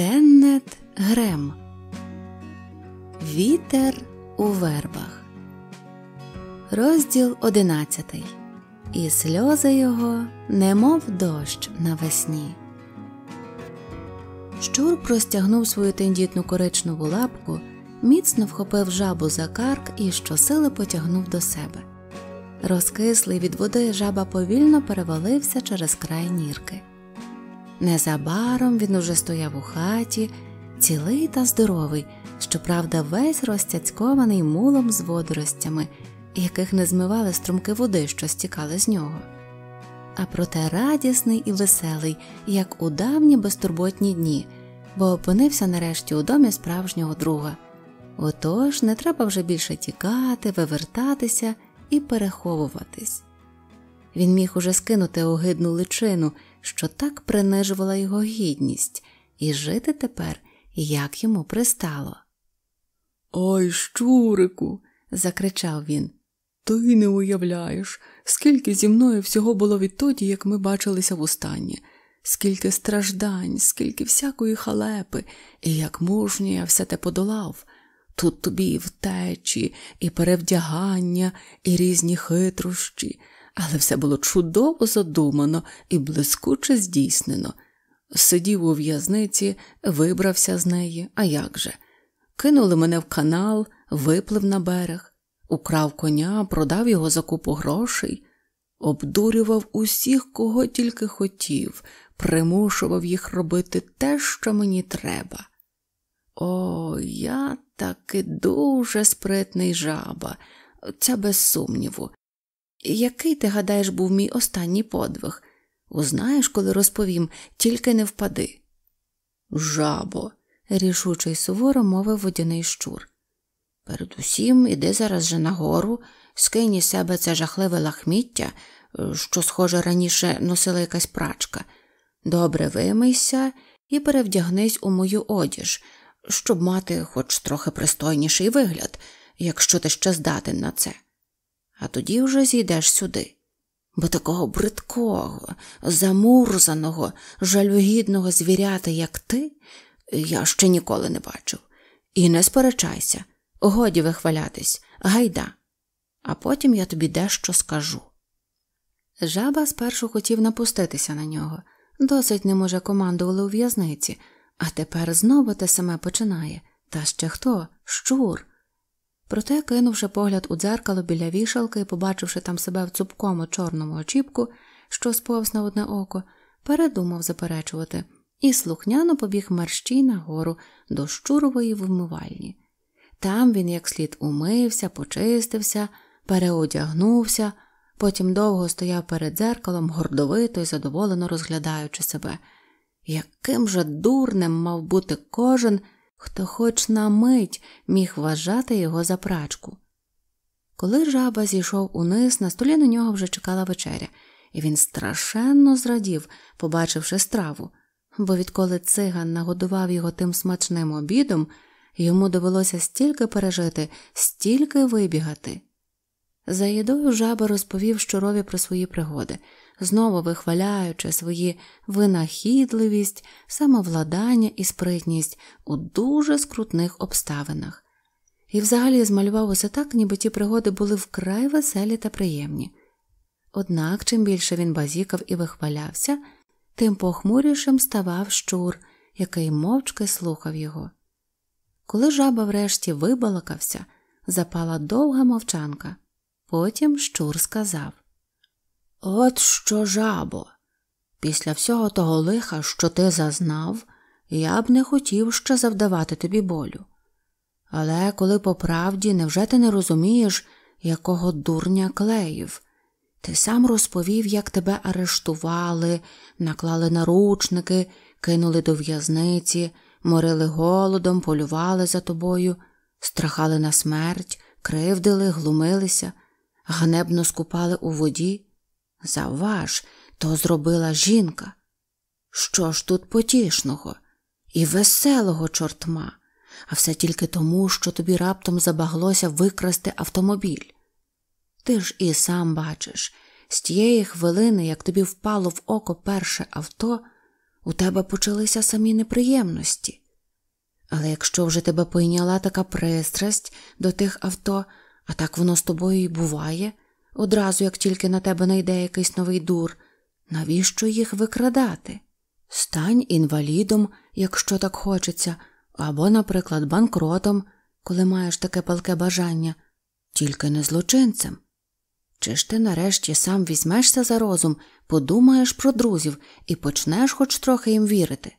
Кеннет Грем Вітер у вербах. Розділ одинадцятий. І сльози його, немов дощ навесні. Щур простягнув свою тендітну коричневу лапку, міцно вхопив жабу за карк і щосили потягнув до себе. Розкислий від води жаба повільно перевалився через край нірки. Незабаром він уже стояв у хаті, цілий та здоровий, щоправда, весь розтяцькований мулом з водоростями, яких не змивали струмки води, що стікали з нього. А проте радісний і веселий, як у давні безтурботні дні, бо опинився нарешті у домі справжнього друга. Отож, не треба вже більше тікати, вивертатися і переховуватись. Він міг уже скинути огидну личину що так принижувала його гідність, і жити тепер як йому пристало. Ой, щурику, закричав він. Ти не уявляєш, скільки зі мною всього було відтоді, як ми бачилися в останнє. скільки страждань, скільки всякої халепи, і як мужньо я все те подолав. Тут тобі і втечі, і перевдягання, і різні хитрощі але все було чудово задумано і блискуче здійснено. Сидів у в'язниці, вибрався з неї, а як же? Кинули мене в канал, виплив на берег, украв коня, продав його за купу грошей, обдурював усіх, кого тільки хотів, примушував їх робити те, що мені треба. О, я таки дуже спритний жаба, це без сумніву. Який ти гадаєш був мій останній подвиг? Узнаєш, коли розповім, тільки не впади. Жабо, рішуче й суворо мовив водяний щур. Передусім іди зараз же нагору, скинь із себе це жахливе лахміття, що, схоже, раніше носила якась прачка. Добре вимийся і перевдягнись у мою одіж, щоб мати хоч трохи пристойніший вигляд, якщо ти ще здатен на це а тоді вже зійдеш сюди. Бо такого бридкого, замурзаного, жалюгідного звірята, як ти, я ще ніколи не бачив. І не сперечайся, годі вихвалятись, гайда, а потім я тобі дещо скажу. Жаба спершу хотів напуститися на нього, досить не може командували у в'язниці, а тепер знову те саме починає. Та ще хто? Щур, Проте, кинувши погляд у дзеркало біля вішалки і побачивши там себе в цупкому чорному очіпку, що сповз на одне око, передумав заперечувати і слухняно побіг мерщій нагору до щурової вмивальні. Там він як слід умився, почистився, переодягнувся, потім довго стояв перед дзеркалом, гордовито і задоволено розглядаючи себе. Яким же дурним мав бути кожен? хто хоч на мить міг вважати його за прачку. Коли жаба зійшов униз, на столі на нього вже чекала вечеря, і він страшенно зрадів, побачивши страву, бо відколи циган нагодував його тим смачним обідом, йому довелося стільки пережити, стільки вибігати. За їдою жаба розповів щурові про свої пригоди знову вихваляючи свої винахідливість, самовладання і спритність у дуже скрутних обставинах. І взагалі змалював усе так, ніби ті пригоди були вкрай веселі та приємні. Однак, чим більше він базікав і вихвалявся, тим похмурішим ставав щур, який мовчки слухав його. Коли жаба врешті вибалакався, запала довга мовчанка. Потім щур сказав От що жабо, після всього того лиха, що ти зазнав, я б не хотів ще завдавати тобі болю. Але коли по правді невже ти не розумієш, якого дурня клеїв? Ти сам розповів, як тебе арештували, наклали наручники, кинули до в'язниці, морили голодом, полювали за тобою, страхали на смерть, кривдили, глумилися, ганебно скупали у воді. Заваж, то зробила жінка. Що ж тут потішного і веселого чортма, а все тільки тому, що тобі раптом забаглося викрасти автомобіль. Ти ж і сам бачиш, з тієї хвилини, як тобі впало в око перше авто, у тебе почалися самі неприємності. Але якщо вже тебе пойняла така пристрасть до тих авто, а так воно з тобою і буває, одразу, як тільки на тебе найде якийсь новий дур, навіщо їх викрадати? Стань інвалідом, якщо так хочеться, або, наприклад, банкротом, коли маєш таке палке бажання, тільки не злочинцем. Чи ж ти нарешті сам візьмешся за розум, подумаєш про друзів і почнеш хоч трохи їм вірити?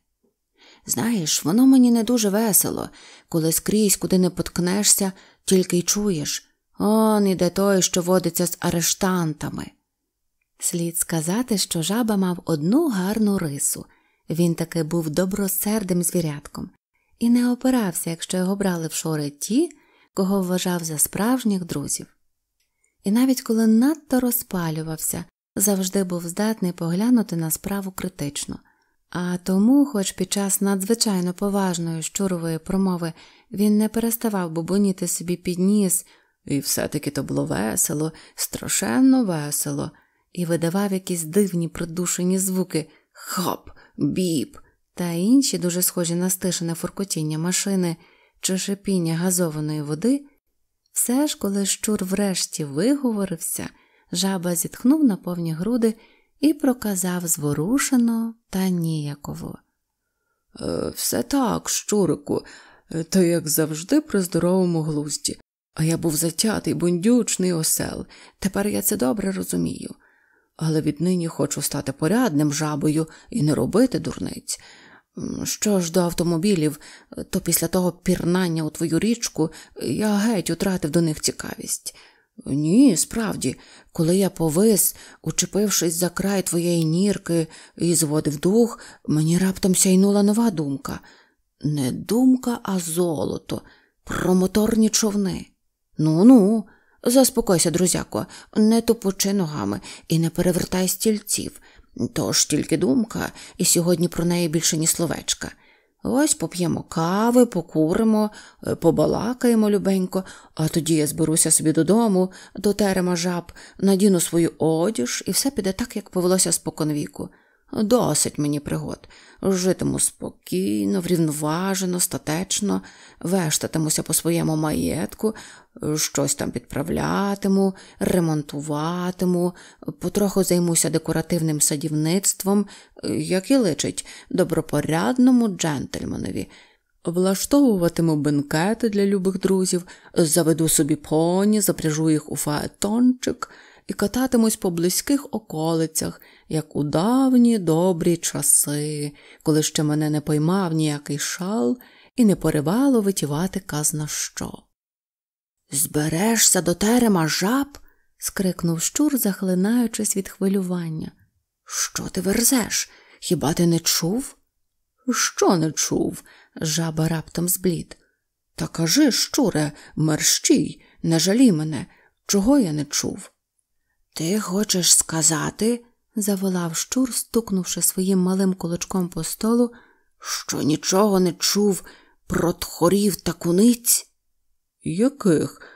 Знаєш, воно мені не дуже весело, коли скрізь, куди не поткнешся, тільки й чуєш Он іде той, що водиться з арештантами. Слід сказати, що жаба мав одну гарну рису він таки був добросердим звірятком і не опирався, якщо його брали в шори ті, кого вважав за справжніх друзів. І навіть коли надто розпалювався, завжди був здатний поглянути на справу критично. А тому, хоч під час надзвичайно поважної щурової промови він не переставав бубоніти собі під ніс і все-таки то було весело, страшенно весело, і видавав якісь дивні придушені звуки хап, біп та інші дуже схожі на стишене фуркотіння машини чи шипіння газованої води. Все ж, коли щур врешті виговорився, жаба зітхнув на повні груди і проказав зворушено та ніяково. «Е, все так, щурику, е, то як завжди при здоровому глузді. А я був затятий, бундючний осел. Тепер я це добре розумію. Але віднині хочу стати порядним жабою і не робити дурниць. Що ж до автомобілів, то після того пірнання у твою річку я геть утратив до них цікавість. Ні, справді, коли я повис, учепившись за край твоєї нірки і зводив дух, мені раптом сяйнула нова думка не думка, а золото, про моторні човни. Ну ну, заспокойся, друзяко, не топочи ногами і не перевертай стільців. Тож тільки думка, і сьогодні про неї більше ні словечка. Ось поп'ємо кави, покуримо, е, побалакаємо любенько, а тоді я зберуся собі додому, до терема жаб, надіну свою одіж, і все піде так, як повелося споконвіку. Досить мені пригод. Житиму спокійно, врівноважено, статечно, вештатимуся по своєму маєтку, щось там підправлятиму, ремонтуватиму, потроху займуся декоративним садівництвом, як і личить добропорядному джентльменові. Влаштовуватиму бенкети для любих друзів, заведу собі поні, запряжу їх у фаетончик і кататимусь по близьких околицях, як у давні добрі часи, коли ще мене не поймав ніякий шал і не поривало витівати казна що. Зберешся до терема жаб? скрикнув щур, захлинаючись від хвилювання. Що ти верзеш? Хіба ти не чув? Що не чув? жаба раптом зблід. Та кажи, щуре, мерщій, не жалі мене, чого я не чув. Ти хочеш сказати, заволав щур, стукнувши своїм малим кулачком по столу, що нічого не чув про тхорів та куниць? Яких?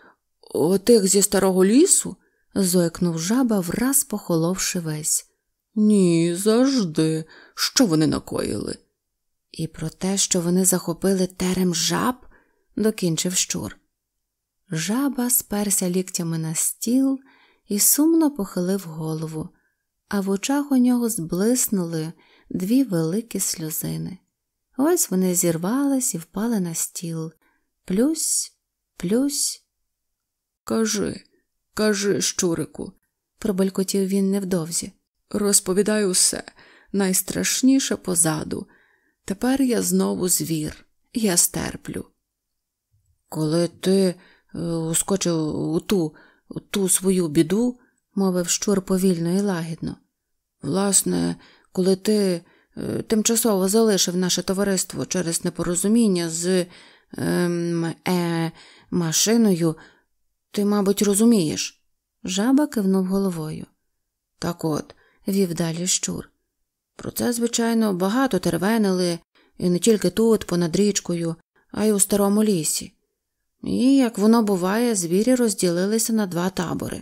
Отих зі старого лісу? зойкнув жаба, враз похоловши весь. Ні, завжди. Що вони накоїли? І про те, що вони захопили терем жаб, докінчив щур. Жаба сперся ліктями на стіл і сумно похилив голову, а в очах у нього зблиснули дві великі сльозини. Ось вони зірвались і впали на стіл. Плюсь, плюсь. Кажи, кажи, щурику, пробелькотів він невдовзі. Розповідай усе, найстрашніше позаду. Тепер я знову звір, я стерплю. Коли ти е, ускочив у ту, у ту свою біду, мовив щур повільно і лагідно. Власне, коли ти е, тимчасово залишив наше товариство через непорозуміння з е, е, машиною, ти, мабуть, розумієш. Жаба кивнув головою. Так от, вів далі щур. Про це, звичайно, багато тервенили, і не тільки тут, понад річкою, а й у старому лісі. І, як воно буває, звірі розділилися на два табори.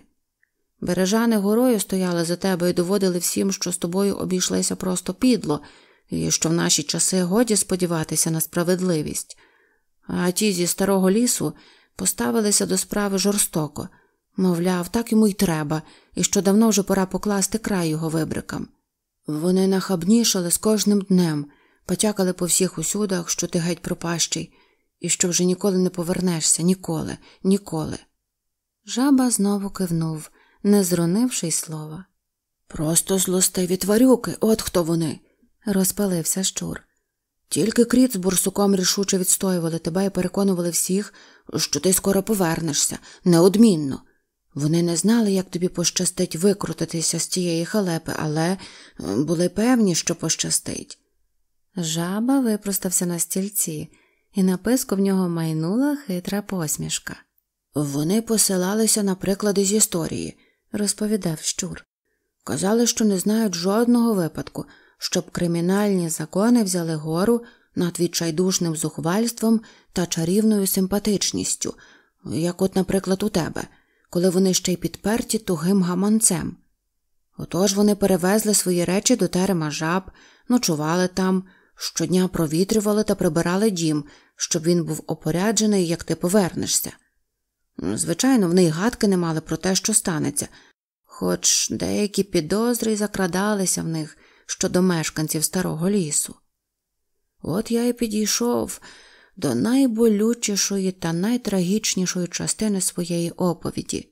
Бережани горою стояли за тебе і доводили всім, що з тобою обійшлися просто підло, і що в наші часи годі сподіватися на справедливість. А ті зі старого лісу поставилися до справи жорстоко, мовляв, так йому й треба, і що давно вже пора покласти край його вибрикам. Вони нахабнішали з кожним днем, потякали по всіх усюдах, що ти геть пропащий, і що вже ніколи не повернешся, ніколи, ніколи. Жаба знову кивнув, не зронивши й слова. Просто злостиві тварюки, от хто вони, розпалився щур. Тільки кріт з бурсуком рішуче відстоювали тебе і переконували всіх, що ти скоро повернешся, неодмінно. Вони не знали, як тобі пощастить викрутитися з тієї халепи, але е, були певні, що пощастить. Жаба випростався на стільці, і на писку в нього майнула хитра посмішка. Вони посилалися на приклади з історії, розповідав щур. Казали, що не знають жодного випадку, щоб кримінальні закони взяли гору над відчайдушним зухвальством та чарівною симпатичністю, як, от, наприклад, у тебе, коли вони ще й підперті тугим гаманцем. Отож вони перевезли свої речі до терема жаб, ночували там, щодня провітрювали та прибирали дім, щоб він був опоряджений, як ти повернешся. Звичайно, в них гадки не мали про те, що станеться, хоч деякі підозри закрадалися в них щодо мешканців старого лісу. От я і підійшов до найболючішої та найтрагічнішої частини своєї оповіді.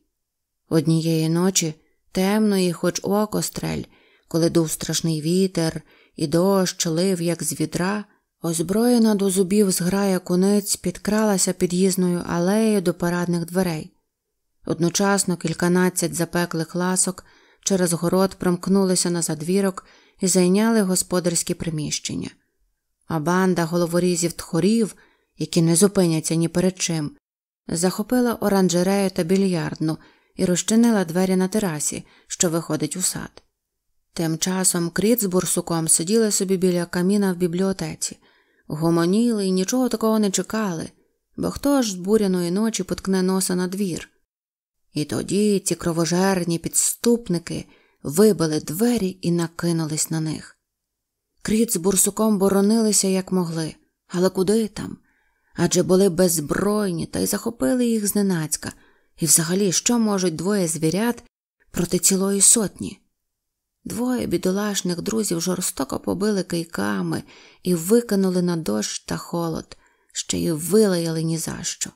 Однієї ночі, темної, хоч окострель, коли дув страшний вітер і дощ лив, як з відра, озброєна до зубів зграя куниць підкралася під'їзною алеєю до парадних дверей. Одночасно кільканадцять запеклих ласок через город промкнулися на задвірок і зайняли господарські приміщення а банда головорізів тхорів, які не зупиняться ні перед чим, захопила оранжерею та більярдну і розчинила двері на терасі, що виходить у сад. Тим часом Кріт з бурсуком сиділи собі біля каміна в бібліотеці, гомоніли і нічого такого не чекали, бо хто ж з буряної ночі поткне носа на двір. І тоді ці кровожерні підступники вибили двері і накинулись на них. Кріт з бурсуком боронилися, як могли, але куди там? Адже були беззбройні та й захопили їх зненацька, і взагалі, що можуть двоє звірят проти цілої сотні? Двоє бідолашних друзів жорстоко побили кийками і викинули на дощ та холод, ще й вилаяли ні за що.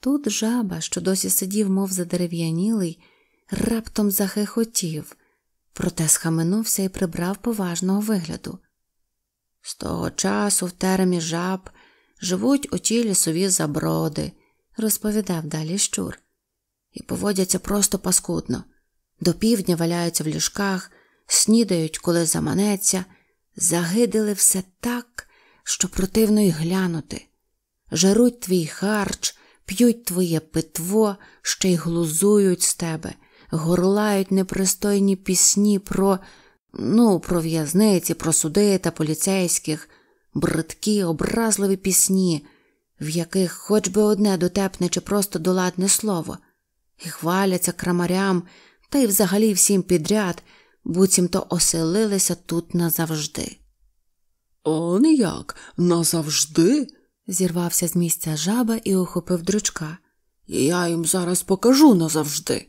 Тут жаба, що досі сидів, мов задерев'янілий, раптом захихотів проте схаменувся і прибрав поважного вигляду. З того часу в теремі жаб живуть оті лісові заброди, розповідав далі щур, і поводяться просто паскудно. До півдня валяються в ліжках, снідають, коли заманеться, загидили все так, що противно й глянути. Жаруть твій харч, п'ють твоє питво, ще й глузують з тебе, горлають непристойні пісні про ну, про в'язниці, про суди та поліцейських, бридкі, образливі пісні, в яких хоч би одне дотепне чи просто доладне слово, і хваляться крамарям та й взагалі всім підряд, буцімто оселилися тут назавжди. О, ніяк, назавжди. зірвався з місця жаба і охопив дрючка. Я їм зараз покажу назавжди.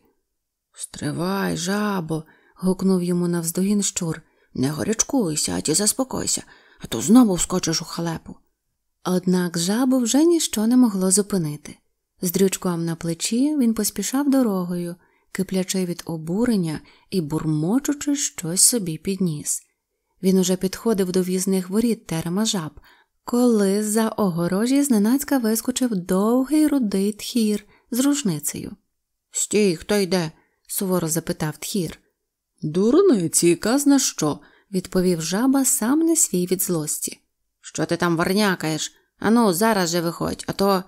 Стривай, жабо. гукнув йому навздогін щур. Не горячкуйся, а ті заспокойся, а то знову вскочиш у халепу. Однак жабу вже ніщо не могло зупинити. З дрючком на плечі він поспішав дорогою, киплячи від обурення і бурмочучи щось собі підніс. Він уже підходив до в'їзних воріт терема жаб, коли за огорожі зненацька вискочив довгий рудий тхір з рушницею. Стій, хто йде? суворо запитав тхір. Дурниці, і казна що, відповів жаба сам не свій від злості. Що ти там варнякаєш? Ану, зараз же виходь, а то.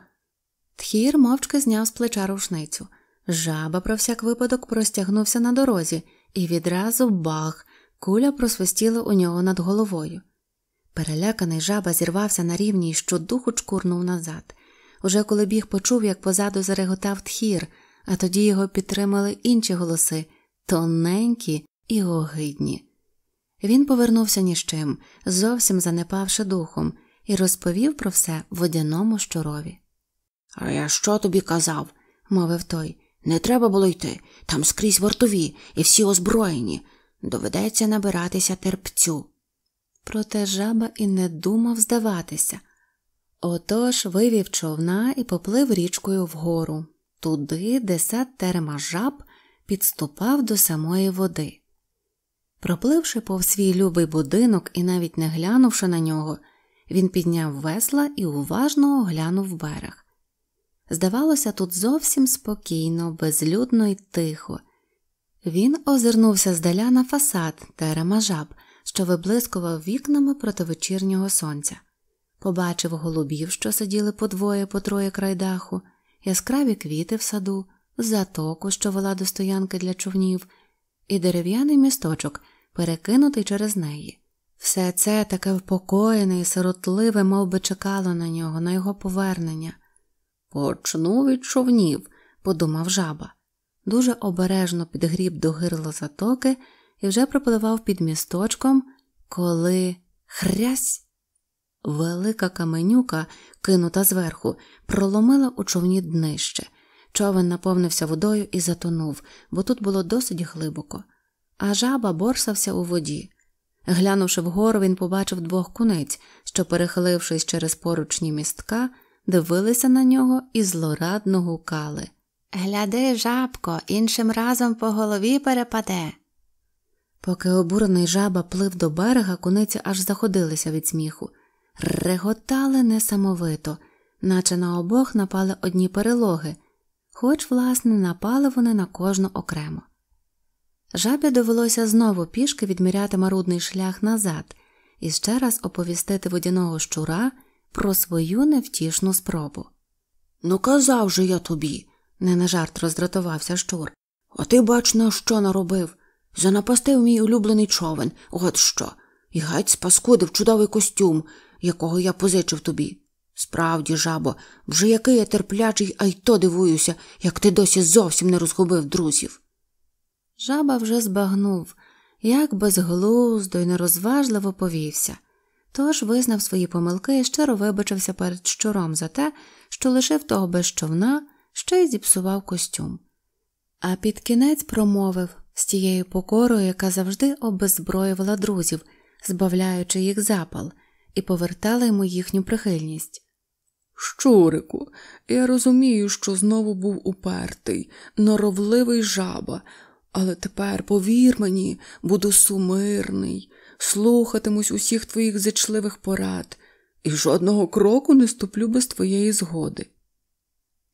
Тхір мовчки зняв з плеча рушницю. Жаба про всяк випадок простягнувся на дорозі, і відразу бах, куля просвистіла у нього над головою. Переляканий жаба зірвався на рівні і щодуху чкурнув назад. Уже коли біг почув, як позаду зареготав тхір, а тоді його підтримали інші голоси тоненькі і огидні. Він повернувся ні з чим, зовсім занепавши духом, і розповів про все водяному щурові. А я що тобі казав? мовив той. Не треба було йти. Там скрізь вартові і всі озброєні. Доведеться набиратися терпцю. Проте жаба і не думав здаватися. Отож вивів човна і поплив річкою вгору туди, де сад жаб підступав до самої води. Пропливши повз свій любий будинок і навіть не глянувши на нього, він підняв весла і уважно оглянув берег. Здавалося, тут зовсім спокійно, безлюдно і тихо. Він озирнувся здаля на фасад теремажаб, що виблискував вікнами проти вечірнього сонця, побачив голубів, що сиділи по двоє по троє край даху, яскраві квіти в саду, затоку, що вела до стоянки для човнів, і дерев'яний місточок, перекинутий через неї. Все це таке впокоєне і сиротливе, мов би чекало на нього, на його повернення. Почну від човнів, подумав жаба. Дуже обережно підгріб до гирла затоки і вже пропливав під місточком, коли хрясь Велика каменюка, кинута зверху, проломила у човні днище. Човен наповнився водою і затонув, бо тут було досить глибоко. А жаба борсався у воді. Глянувши вгору, він побачив двох кунець, що, перехилившись через поручні містка, дивилися на нього і злорадно гукали. Гляди, жабко, іншим разом по голові перепаде. Поки обурений жаба плив до берега, куниці аж заходилися від сміху реготали несамовито, наче на обох напали одні перелоги, хоч, власне, напали вони на кожну окремо. Жабі довелося знову пішки відміряти марудний шлях назад і ще раз оповістити водяного щура про свою невтішну спробу. Ну, казав же я тобі, не на жарт роздратувався щур. А ти, бач, на що наробив. Занапастив мій улюблений човен, от що, і геть спаскудив чудовий костюм, якого я позичив тобі. Справді, жабо, вже який я терплячий, а й то дивуюся, як ти досі зовсім не розгубив друзів. Жаба вже збагнув, як безглуздо й нерозважливо повівся, тож визнав свої помилки і щиро вибачився перед щуром за те, що лишив того без човна, ще й зіпсував костюм. А під кінець промовив з тією покорою, яка завжди обеззброювала друзів, збавляючи їх запал і повертала йому їхню прихильність. Щурику, я розумію, що знову був упертий, норовливий жаба, але тепер, повір мені, буду сумирний, слухатимусь усіх твоїх зичливих порад і жодного кроку не ступлю без твоєї згоди.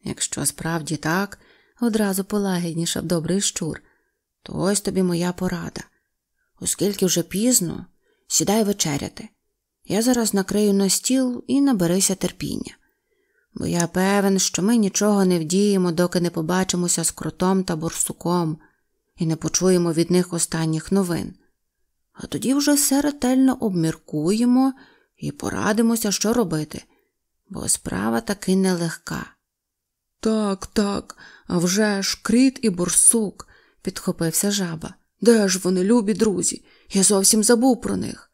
Якщо справді так, одразу полагіднішав добрий щур, то ось тобі моя порада. Оскільки вже пізно, сідай вечеряти. Я зараз накрию на стіл і наберися терпіння, бо я певен, що ми нічого не вдіємо, доки не побачимося з кротом та борсуком і не почуємо від них останніх новин. А тоді вже все ретельно обміркуємо і порадимося, що робити, бо справа таки нелегка. Так, так, а вже ж кріт і борсук, підхопився жаба. Де ж вони, любі друзі? Я зовсім забув про них.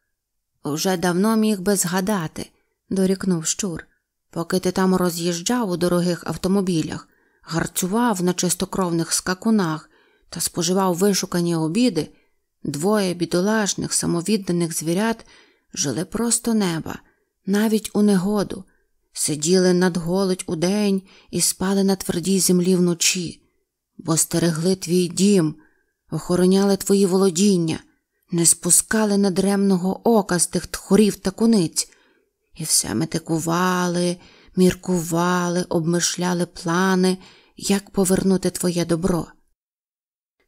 Вже давно міг би згадати, дорікнув щур. Поки ти там роз'їжджав у дорогих автомобілях, гарцював на чистокровних скакунах та споживав вишукані обіди, двоє бідолашних, самовідданих звірят жили просто неба, навіть у негоду, сиділи над надголить удень і спали на твердій землі вночі, бо стерегли твій дім, охороняли твої володіння не спускали надремного ока з тих тхорів та куниць, і все метикували, міркували, обмишляли плани, як повернути твоє добро.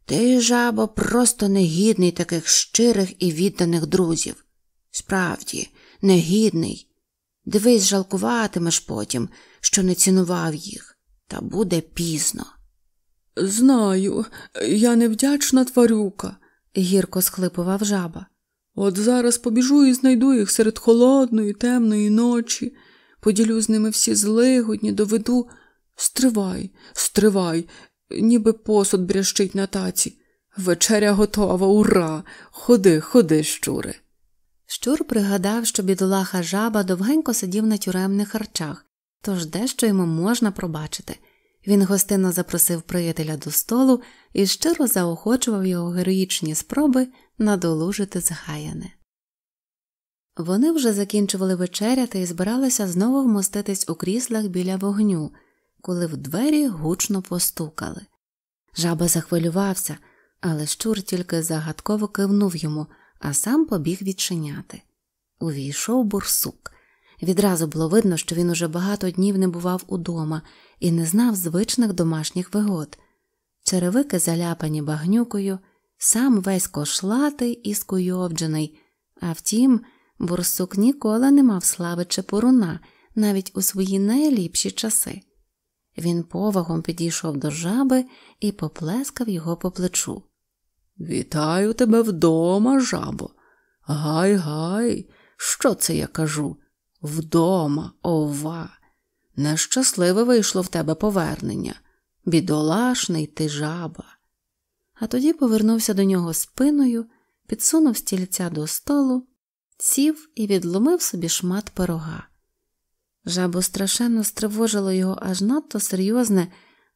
Ти, жабо, просто негідний таких щирих і відданих друзів. Справді, негідний. Дивись, жалкуватимеш потім, що не цінував їх, та буде пізно. Знаю, я невдячна тварюка гірко схлипував жаба. От зараз побіжу і знайду їх серед холодної, темної ночі, поділю з ними всі злигодні, доведу. Стривай, стривай, ніби посуд брящить на таці. Вечеря готова, ура! Ходи, ходи, щури. Щур пригадав, що бідолаха жаба довгенько сидів на тюремних харчах, тож дещо йому можна пробачити. Він гостинно запросив приятеля до столу і щиро заохочував його героїчні спроби надолужити згаяне. Вони вже закінчували вечеряти і збиралися знову вмоститись у кріслах біля вогню, коли в двері гучно постукали. Жаба захвилювався, але щур тільки загадково кивнув йому, а сам побіг відчиняти. Увійшов бурсук. Відразу було видно, що він уже багато днів не бував удома і не знав звичних домашніх вигод. Черевики, заляпані багнюкою, сам весь кошлатий і скуйовджений, а втім, бурсук ніколи не мав слави чепуруна навіть у свої найліпші часи. Він повагом підійшов до жаби і поплескав його по плечу. Вітаю тебе вдома, жабо. Гай, гай, що це я кажу? Вдома, ова, нещасливе вийшло в тебе повернення. Бідолашний ти жаба. А тоді повернувся до нього спиною, підсунув стільця до столу, сів і відломив собі шмат пирога. Жабу страшенно стривожило його аж надто серйозне,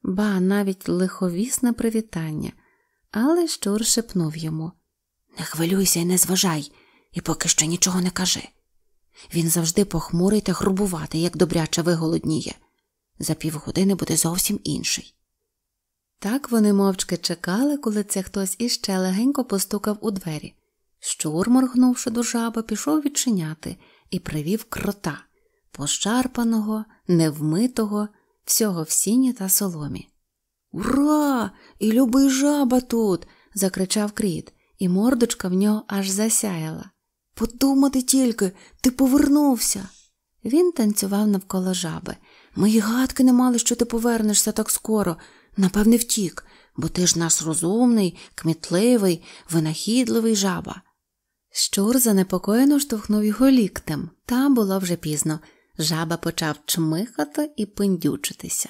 ба навіть лиховісне привітання, але Щур шепнув йому Не хвилюйся і не зважай, і поки що нічого не кажи. Він завжди похмурий та грубуватий, як добряче виголодніє. За півгодини буде зовсім інший. Так вони мовчки чекали, коли це хтось іще легенько постукав у двері. Щур, моргнувши до жаби, пішов відчиняти і привів крота, пошарпаного, невмитого, всього в сіні та соломі. Ура! І любий жаба тут! закричав кріт, і мордочка в нього аж засяяла. Подумати тільки, ти повернувся. Він танцював навколо жаби. Мої гадки не мали, що ти повернешся так скоро. Напевне, втік, бо ти ж наш розумний, кмітливий, винахідливий жаба. Щур занепокоєно штовхнув його ліктем, та було вже пізно. Жаба почав чмихати і пиндючитися.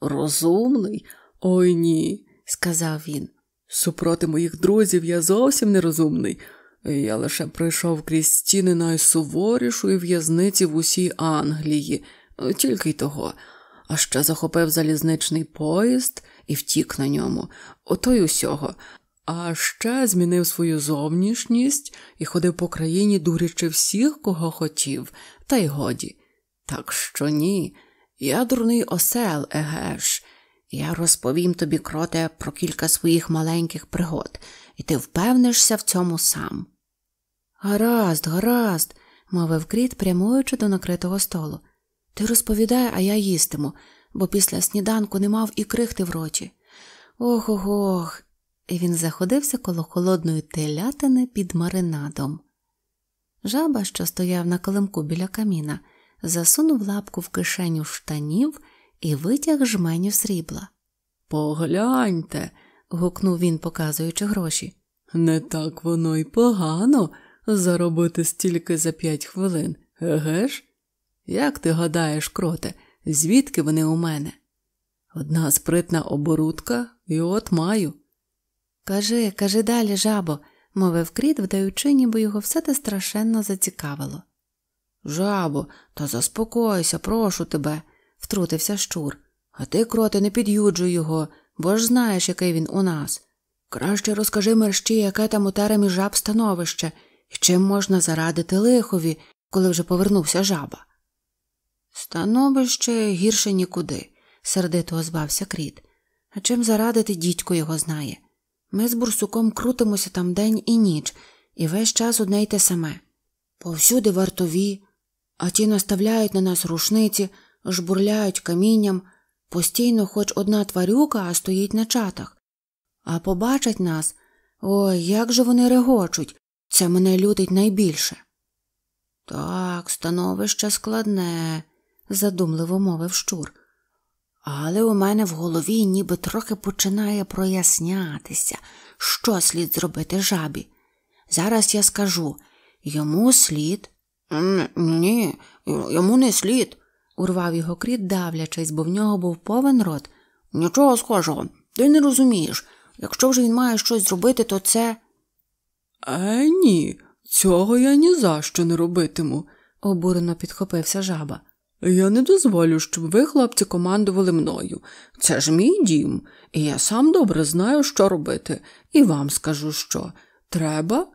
Розумний? Ой ні, сказав він. Супроти моїх друзів я зовсім нерозумний. Я лише прийшов крізь стіни найсуворішої в'язниці в усій Англії, тільки й того, а ще захопив залізничний поїзд і втік на ньому, ото й усього. А ще змінив свою зовнішність і ходив по країні, дурячи всіх, кого хотів, та й годі. Так що ні, я дурний осел, Егеш. Я розповім тобі, кроте, про кілька своїх маленьких пригод, і ти впевнишся в цьому сам. Гаразд, гаразд, мовив кріт, прямуючи до накритого столу. Ти розповідай, а я їстиму, бо після сніданку не мав і крихти в роті. Ох ох. ох І він заходився коло холодної телятини під маринадом. Жаба, що стояв на калимку біля каміна, засунув лапку в кишеню штанів і витяг жменю срібла. Погляньте. гукнув він, показуючи гроші. Не так воно й погано. Заробити стільки за п'ять хвилин, еге ж? Як ти гадаєш, кроте, звідки вони у мене? Одна спритна оборудка, і от маю. Кажи, кажи далі, жабо, мовив кріт, вдаючи, ніби його все те страшенно зацікавило. Жабо, та заспокойся, прошу тебе, втрутився щур. А ти, кроте, не під'юджуй його, бо ж знаєш, який він у нас. Краще розкажи мерщі, яке там у теремі жаб становище. І чим можна зарадити лихові, коли вже повернувся жаба? Становище гірше нікуди, сердито озвався кріт. А чим зарадити дідько його знає. Ми з бурсуком крутимося там день і ніч, і весь час одне й те саме. Повсюди вартові, а ті наставляють на нас рушниці, жбурляють камінням, постійно хоч одна тварюка, а стоїть на чатах. А побачать нас ой, як же вони регочуть, це мене лютить найбільше. Так, становище складне, задумливо мовив Щур. Але у мене в голові ніби трохи починає прояснятися, що слід зробити жабі. Зараз я скажу йому слід. Ні, йому не слід, урвав його кріт, давлячись, бо в нього був повен рот. Нічого схожого, ти не розумієш. Якщо вже він має щось зробити, то це. Е, ні, цього я ні за що не робитиму, обурено підхопився жаба. Я не дозволю, щоб ви, хлопці, командували мною. Це ж мій дім, і я сам добре знаю, що робити, і вам скажу, що треба.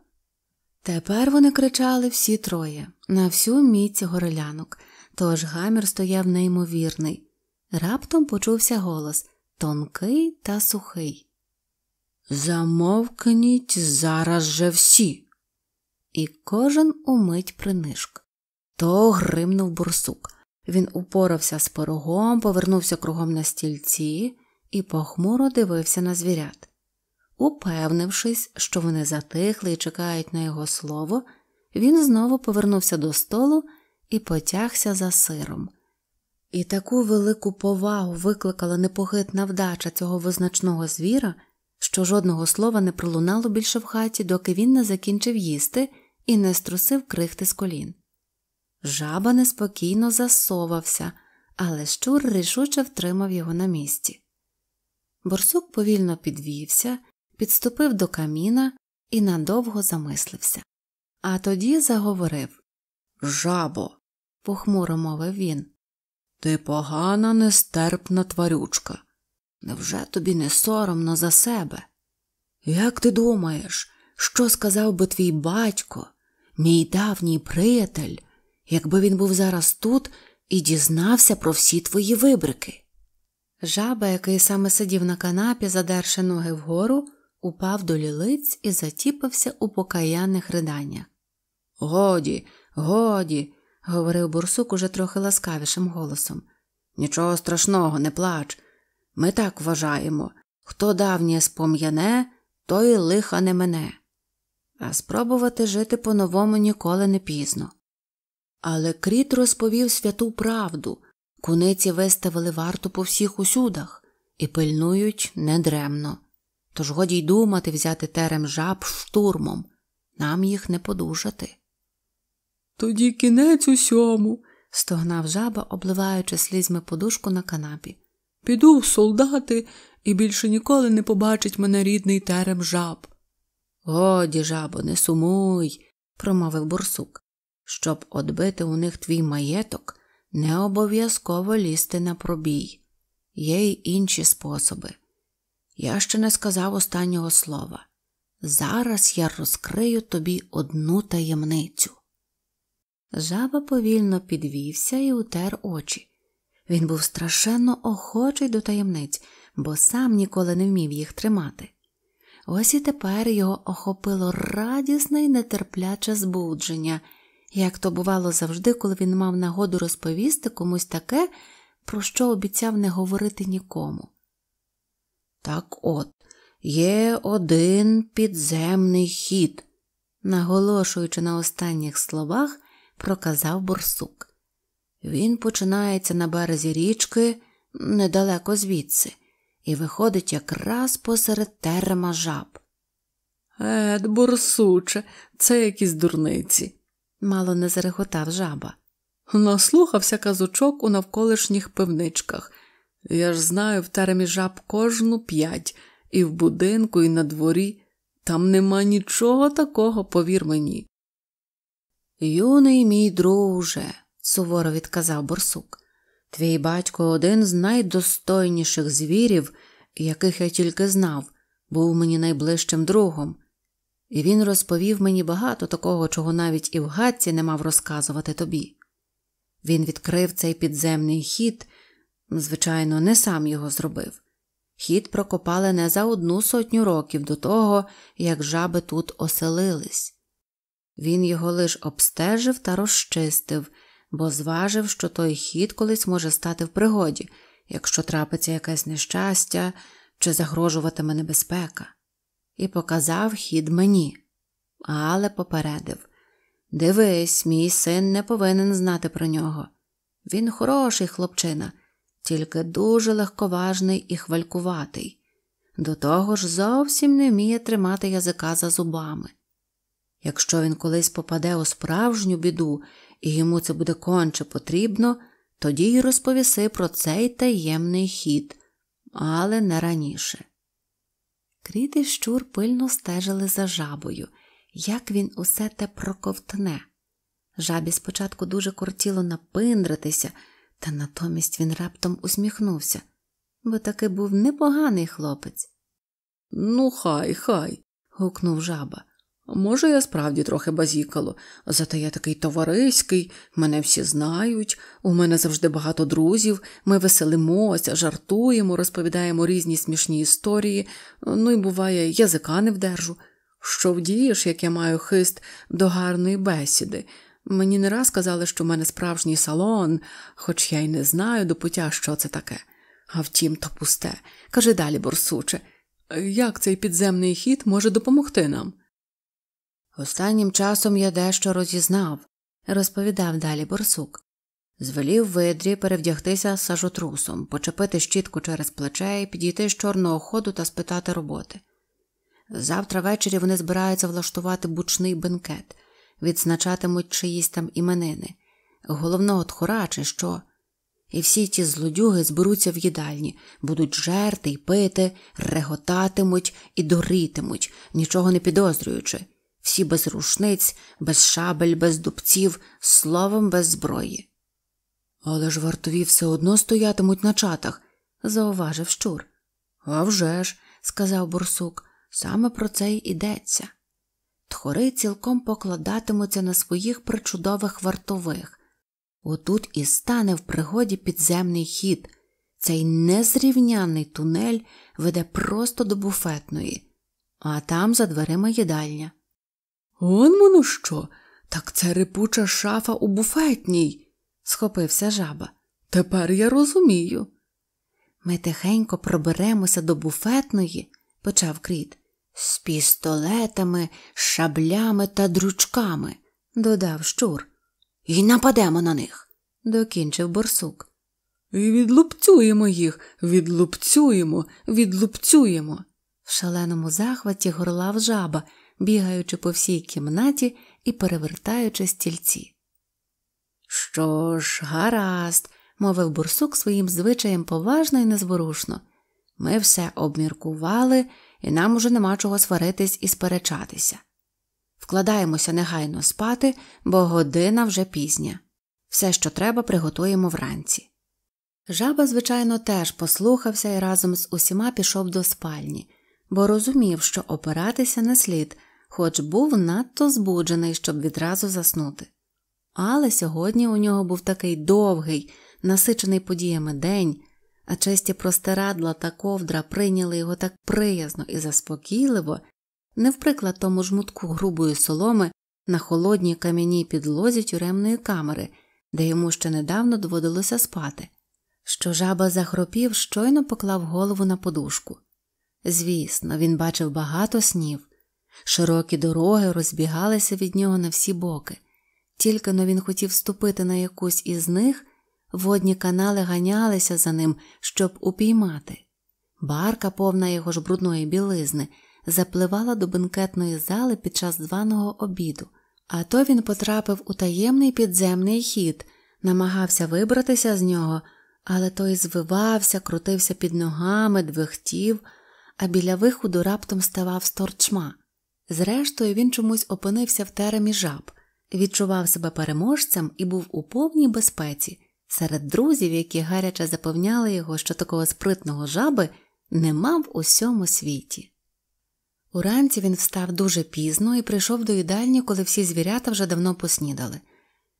Тепер вони кричали всі троє на всю міць горелянок, тож гамір стояв неймовірний. Раптом почувся голос тонкий та сухий. Замовкніть зараз же всі. І кожен умить принишк. То гримнув бурсук. Він упорався з порогом, повернувся кругом на стільці і похмуро дивився на звірят. Упевнившись, що вони затихли і чекають на його слово, він знову повернувся до столу і потягся за сиром. І таку велику повагу викликала непохитна вдача цього визначного звіра що жодного слова не пролунало більше в хаті, доки він не закінчив їсти і не струсив крихти з колін. Жаба неспокійно засовався, але щур рішуче втримав його на місці. Борсук повільно підвівся, підступив до каміна і надовго замислився. А тоді заговорив Жабо, похмуро мовив він. Ти погана, нестерпна тварючка. Невже тобі не соромно за себе? Як ти думаєш, що сказав би твій батько, мій давній приятель, якби він був зараз тут і дізнався про всі твої вибрики? Жаба, який саме сидів на канапі, задерши ноги вгору, упав до лілиць і затіпався у покаянних риданнях. Годі, годі, говорив бурсук уже трохи ласкавішим голосом. Нічого страшного, не плач. Ми так вважаємо хто давнє спом'яне, той лиха не мене. А спробувати жити по новому ніколи не пізно. Але кріт розповів святу правду куниці виставили варту по всіх усюдах і пильнують недремно. Тож годі й думати взяти терем жаб штурмом, нам їх не подужати. Тоді кінець усьому. стогнав жаба, обливаючи слізьми подушку на канапі. Піду в солдати і більше ніколи не побачить мене рідний терем жаб. Годі, жабо, не сумуй, промовив бурсук. Щоб отбити у них твій маєток, не обов'язково лізти на пробій. Є й інші способи. Я ще не сказав останнього слова. Зараз я розкрию тобі одну таємницю. Жаба повільно підвівся і утер очі. Він був страшенно охочий до таємниць, бо сам ніколи не вмів їх тримати. Ось і тепер його охопило радісне й нетерпляче збудження, як то бувало завжди, коли він мав нагоду розповісти комусь таке, про що обіцяв не говорити нікому. Так от, є один підземний хід, наголошуючи на останніх словах, проказав борсук. Він починається на березі річки недалеко звідси, і виходить якраз посеред терема жаб. Ед, бурсуче, це якісь дурниці, мало не зареготав жаба. Наслухався казучок у навколишніх пивничках. Я ж знаю в теремі жаб кожну п'ять, і в будинку, і на дворі. Там нема нічого такого, повір мені. Юний мій друже, суворо відказав борсук. Твій батько один з найдостойніших звірів, яких я тільки знав, був мені найближчим другом, і він розповів мені багато такого, чого навіть і в гадці не мав розказувати тобі. Він відкрив цей підземний хід, звичайно, не сам його зробив. Хід прокопали не за одну сотню років до того, як жаби тут оселились. Він його лиш обстежив та розчистив бо зважив, що той хід колись може стати в пригоді, якщо трапиться якесь нещастя чи загрожуватиме небезпека, і показав хід мені, але попередив Дивись, мій син не повинен знати про нього. Він хороший хлопчина, тільки дуже легковажний і хвалькуватий. До того ж зовсім не вміє тримати язика за зубами. Якщо він колись попаде у справжню біду, і йому це буде конче потрібно, тоді й розповіси про цей таємний хід, але не раніше. Кріт і щур пильно стежили за жабою, як він усе те проковтне. Жабі спочатку дуже кортіло напиндритися, та натомість він раптом усміхнувся, бо таки був непоганий хлопець. Ну, хай, хай. гукнув жаба. Може, я справді трохи базікало, зате я такий товариський, мене всі знають, у мене завжди багато друзів, ми веселимося, жартуємо, розповідаємо різні смішні історії, ну і буває, язика не вдержу. Що вдієш, як я маю хист до гарної бесіди? Мені не раз казали, що в мене справжній салон, хоч я й не знаю до пуття, що це таке. А втім, то пусте. Каже далі, борсуче, як цей підземний хід може допомогти нам? Останнім часом я дещо розізнав, розповідав далі борсук. Звелів видрі перевдягтися сажотрусом, почепити щітку через плече і підійти з чорного ходу та спитати роботи. Завтра ввечері вони збираються влаштувати бучний бенкет, відзначатимуть чиїсь там іменини, головного тхора чи що. І всі ті злодюги зберуться в їдальні, будуть жерти й пити, реготатимуть і дорітимуть, нічого не підозрюючи всі без рушниць, без шабель, без дубців, словом без зброї. Але ж вартові все одно стоятимуть на чатах, зауважив щур. «А вже ж», – сказав бурсук, саме про це й ідеться. Тхори цілком покладатимуться на своїх причудових вартових. Отут і стане в пригоді підземний хід. Цей незрівняний тунель веде просто до буфетної, а там за дверима їдальня. Он воно що? Так це репуча шафа у буфетній, схопився жаба. Тепер я розумію. Ми тихенько проберемося до буфетної, почав кріт, з пістолетами, шаблями та дрючками, додав щур. І нападемо на них, докінчив борсук. «І Відлупцюємо їх, відлупцюємо, відлупцюємо. В шаленому захваті горлав жаба бігаючи по всій кімнаті і перевертаючи стільці. Що ж, гаразд, мовив бурсук своїм звичаєм поважно і незворушно. Ми все обміркували, і нам уже нема чого сваритись і сперечатися. Вкладаємося негайно спати, бо година вже пізня. Все, що треба, приготуємо вранці. Жаба, звичайно, теж послухався і разом з усіма пішов до спальні, бо розумів, що опиратися не слід, хоч був надто збуджений, щоб відразу заснути. Але сьогодні у нього був такий довгий, насичений подіями день, а честі простирадла та ковдра прийняли його так приязно і заспокійливо, не вприклад тому жмутку грубої соломи на холодній кам'яній підлозі тюремної камери, де йому ще недавно доводилося спати, що жаба захропів, щойно поклав голову на подушку. Звісно, він бачив багато снів. Широкі дороги розбігалися від нього на всі боки. Тільки но він хотів ступити на якусь із них, водні канали ганялися за ним, щоб упіймати. Барка, повна його ж брудної білизни, запливала до бенкетної зали під час званого обіду, а то він потрапив у таємний підземний хід, намагався вибратися з нього, але той звивався, крутився під ногами, двихтів а біля виходу раптом ставав сторчма. Зрештою, він чомусь опинився в теремі жаб, відчував себе переможцем і був у повній безпеці серед друзів, які гаряче запевняли його, що такого спритного жаби нема в усьому світі. Уранці він встав дуже пізно і прийшов до їдальні, коли всі звірята вже давно поснідали.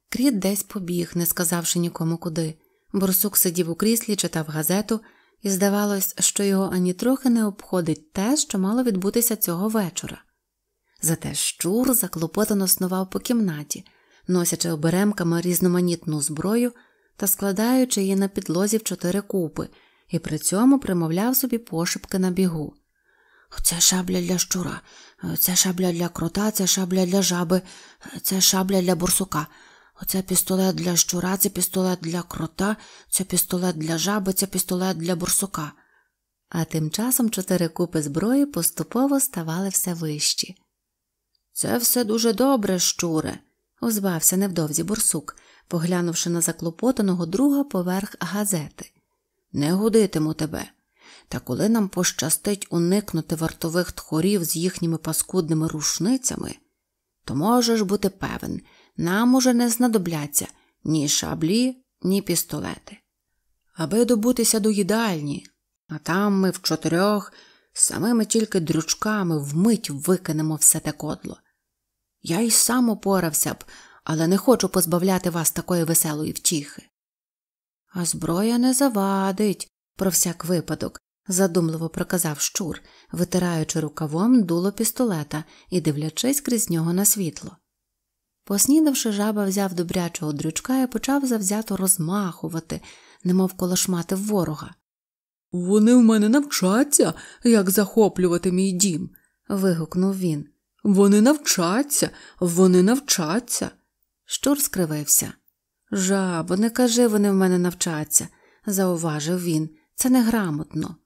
Кріт десь побіг, не сказавши нікому куди. Борсук сидів у кріслі, читав газету, і здавалось, що його ані трохи не обходить те, що мало відбутися цього вечора. Зате щур заклопотано снував по кімнаті, носячи оберемками різноманітну зброю та складаючи її на підлозі в чотири купи, і при цьому примовляв собі пошепки на бігу. Це шабля для щура, це шабля для крота, це шабля для жаби, це шабля для бурсука. Оце пістолет для щура, це пістолет для крота, це пістолет для жаби, це пістолет для бурсука. А тим часом чотири купи зброї поступово ставали все вищі. Це все дуже добре, щуре, озвався невдовзі бурсук, поглянувши на заклопотаного друга поверх газети. Не годитиму тебе. Та коли нам пощастить уникнути вартових тхорів з їхніми паскудними рушницями, то можеш бути певен, нам уже не знадобляться ні шаблі, ні пістолети. Аби добутися до їдальні, а там ми в чотирьох самими тільки дрючками вмить викинемо все те кодло. Я й сам опорався б, але не хочу позбавляти вас такої веселої втіхи. А зброя не завадить, про всяк випадок, задумливо проказав щур, витираючи рукавом дуло пістолета і дивлячись крізь нього на світло. Поснідавши, жаба взяв добрячого дрючка і почав завзято розмахувати, немов колошмати ворога. Вони в мене навчаться, як захоплювати мій дім. вигукнув він. Вони навчаться, вони навчаться. Щур скривився. Жабо, не кажи, вони в мене навчаться, зауважив він. Це неграмотно.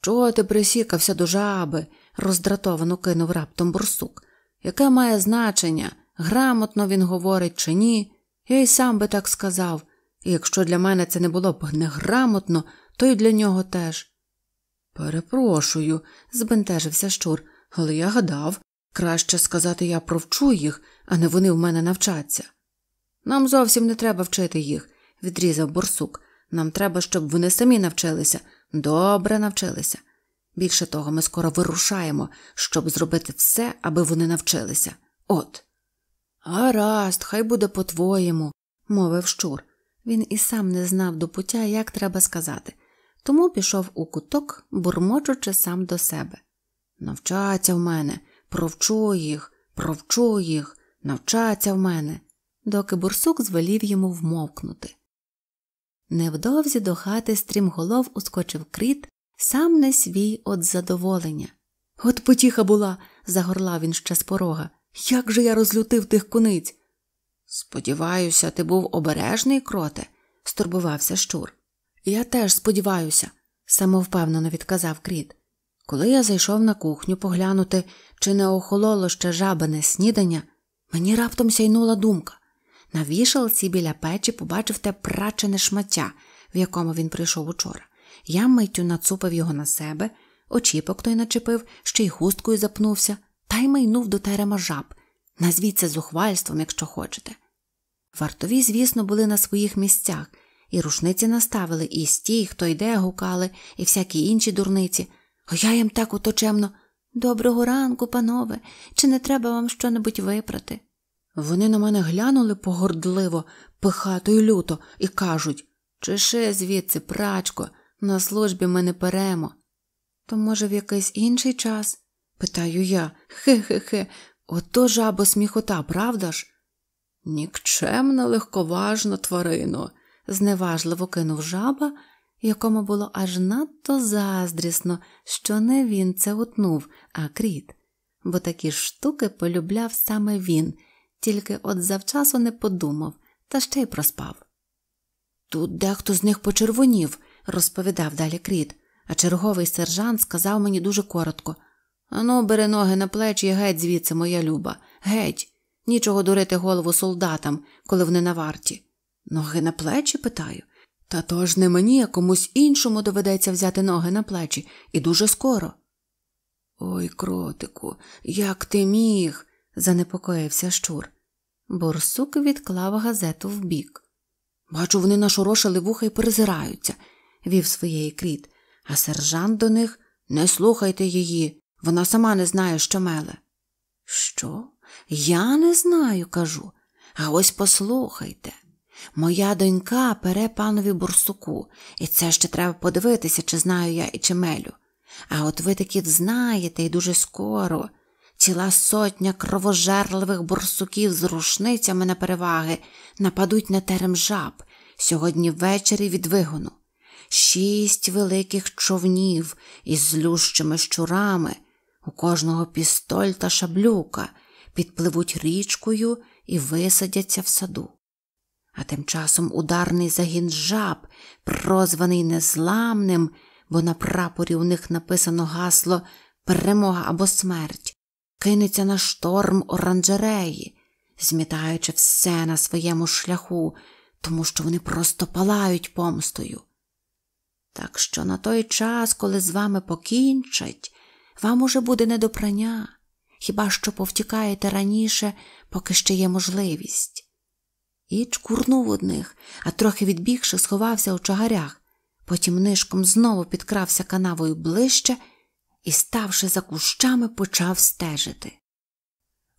Чого ти присікався до жаби? роздратовано кинув раптом бурсук. Яке має значення? грамотно він говорить чи ні, я й сам би так сказав, і якщо для мене це не було б неграмотно, то й для нього теж. Перепрошую, збентежився Щур, але я гадав, краще сказати я провчу їх, а не вони в мене навчаться. Нам зовсім не треба вчити їх, відрізав борсук. Нам треба, щоб вони самі навчилися, добре навчилися. Більше того, ми скоро вирушаємо, щоб зробити все, аби вони навчилися. От. Гаразд, хай буде по-твоєму, мовив щур. Він і сам не знав до пуття, як треба сказати, тому пішов у куток, бурмочучи сам до себе. Навчаться в мене, провчу їх, провчу їх, навчаться в мене, доки бурсук звелів йому вмовкнути. Невдовзі до хати стрімголов ускочив кріт, сам не свій от задоволення. От потіха була, загорлав він ще з порога. Як же я розлютив тих куниць? Сподіваюся, ти був обережний, кроте, стурбувався Щур. Я теж сподіваюся, самовпевнено відказав кріт. Коли я зайшов на кухню поглянути, чи не охололо ще жабане снідання, мені раптом сяйнула думка. На вішалці біля печі побачив те прачене шмаття, в якому він прийшов учора. Я миттю нацупив його на себе, очіпок той начепив, ще й хусткою запнувся та й майнув до терема жаб. Назвіть це зухвальством, якщо хочете. Вартові, звісно, були на своїх місцях, і рушниці наставили, і стій, хто йде, гукали, і всякі інші дурниці. А я їм так оточемно. Доброго ранку, панове, чи не треба вам щонебудь випрати? Вони на мене глянули погордливо, пихато й люто, і кажуть Чеши звідси, прачко, на службі ми не перемо. То, може, в якийсь інший час? питаю я. Хе-хе-хе, ото жаба сміхота, правда ж? Нікчемна, легковажна тварино, зневажливо кинув жаба, якому було аж надто заздрісно, що не він це утнув, а кріт, бо такі штуки полюбляв саме він, тільки от завчасу не подумав, та ще й проспав. Тут дехто з них почервонів, розповідав далі кріт, а черговий сержант сказав мені дуже коротко Ану, бери ноги на плечі і геть звідси, моя люба, геть. Нічого дурити голову солдатам, коли вони на варті. Ноги на плечі, питаю. Та то ж не мені, а комусь іншому доведеться взяти ноги на плечі, і дуже скоро. Ой, кротику, як ти міг, занепокоївся Щур. Борсук відклав газету вбік. Бачу, вони нашорошили вуха і перезираються, вів своєї кріт, а сержант до них не слухайте її. Вона сама не знає, що меле. Що? Я не знаю, кажу. А ось послухайте. Моя донька пере панові бурсуку, і це ще треба подивитися, чи знаю я і чи мелю. А от ви таки знаєте, і дуже скоро. Ціла сотня кровожерливих бурсуків з рушницями на переваги нападуть на терем жаб сьогодні ввечері від вигону. Шість великих човнів із злющими щурами у кожного пістоль та шаблюка підпливуть річкою і висадяться в саду. А тим часом ударний загін жаб, прозваний незламним, бо на прапорі у них написано гасло перемога або смерть, кинеться на шторм оранжереї, змітаючи все на своєму шляху, тому що вони просто палають помстою. Так що на той час, коли з вами покінчать, вам уже буде не до прання, хіба що повтікаєте раніше, поки ще є можливість. І чкурнув одних, а трохи відбігши, сховався у чагарях, потім нишком знову підкрався канавою ближче і, ставши за кущами, почав стежити.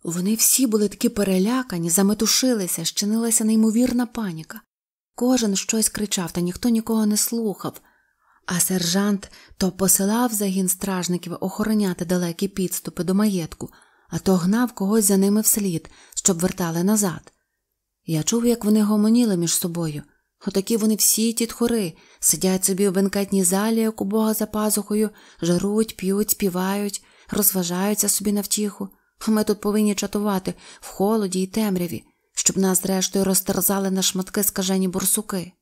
Вони всі були такі перелякані, заметушилися, щинилася неймовірна паніка. Кожен щось кричав, та ніхто нікого не слухав, а сержант то посилав загін стражників охороняти далекі підступи до маєтку, а то гнав когось за ними вслід, щоб вертали назад. Я чув, як вони гомоніли між собою. Отакі вони всі тітхори, сидять собі у бенкетній залі, як у бога за пазухою, жаруть, п'ють, співають, розважаються собі на втіху. Ми тут повинні чатувати в холоді і темряві, щоб нас, зрештою, розтерзали на шматки скажені бурсуки.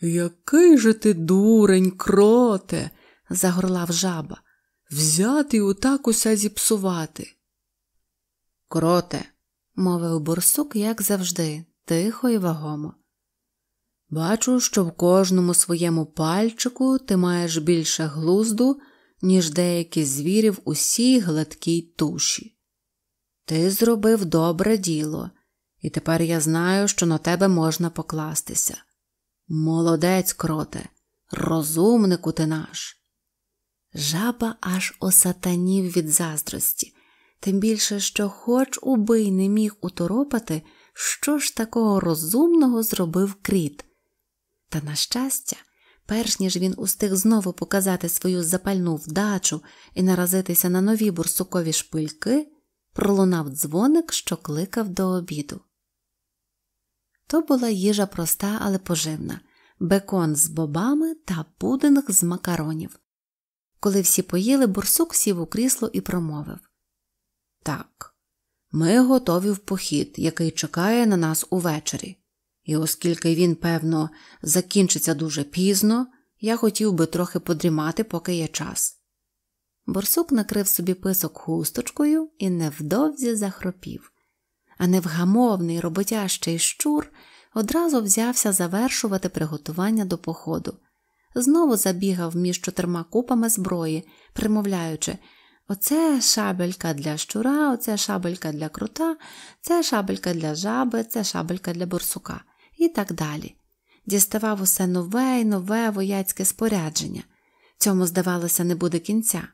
Який же ти дурень, кроте, загорлав жаба. Взяти і отак усе зіпсувати. Кроте, мовив борсук, як завжди, тихо і вагомо. Бачу, що в кожному своєму пальчику ти маєш більше глузду, ніж деякі звірі в усій гладкій туші. Ти зробив добре діло, і тепер я знаю, що на тебе можна покластися. Молодець, кроте, розумнику ти наш. Жаба аж осатанів від заздрості, тим більше, що хоч убий не міг уторопати, що ж такого розумного зробив кріт. Та, на щастя, перш ніж він устиг знову показати свою запальну вдачу і наразитися на нові бурсукові шпильки, пролунав дзвоник, що кликав до обіду. То була їжа проста, але поживна бекон з бобами та пудинг з макаронів. Коли всі поїли, бурсук сів у крісло і промовив Так, ми готові в похід, який чекає на нас увечері. І оскільки він, певно, закінчиться дуже пізно, я хотів би трохи подрімати, поки є час. Борсук накрив собі писок хусточкою і невдовзі захропів а невгамовний роботящий щур одразу взявся завершувати приготування до походу. Знову забігав між чотирма купами зброї, примовляючи оце шабелька для щура, оце шабелька для крута, це шабелька для жаби, це шабелька для борсука і так далі. Діставав усе нове й нове вояцьке спорядження. Цьому, здавалося, не буде кінця.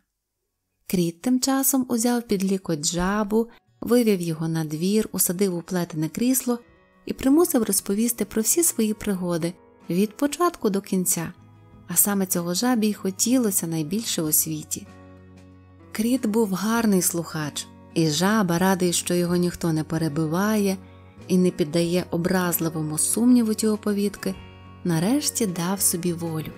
Кріт тим часом узяв під лікоть жабу вивів його на двір, усадив у плетене крісло і примусив розповісти про всі свої пригоди від початку до кінця, а саме цього жабі й хотілося найбільше у світі. Кріт був гарний слухач, і жаба радий, що його ніхто не перебиває і не піддає образливому сумніву ті оповідки, нарешті дав собі волю.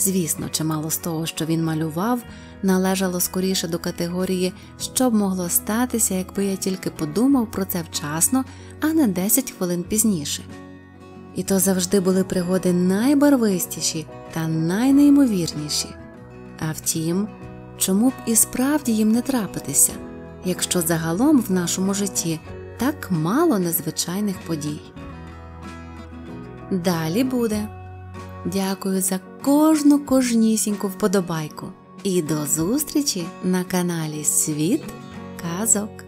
Звісно, чимало з того, що він малював, належало скоріше до категорії, що б могло статися, якби я тільки подумав про це вчасно, а не 10 хвилин пізніше. І то завжди були пригоди найбарвистіші та найнеймовірніші. А втім, чому б і справді їм не трапитися, якщо загалом в нашому житті так мало незвичайних подій. Далі буде. Дякую за кожну кожнісіньку вподобайку і до зустрічі на каналі Світ Казок.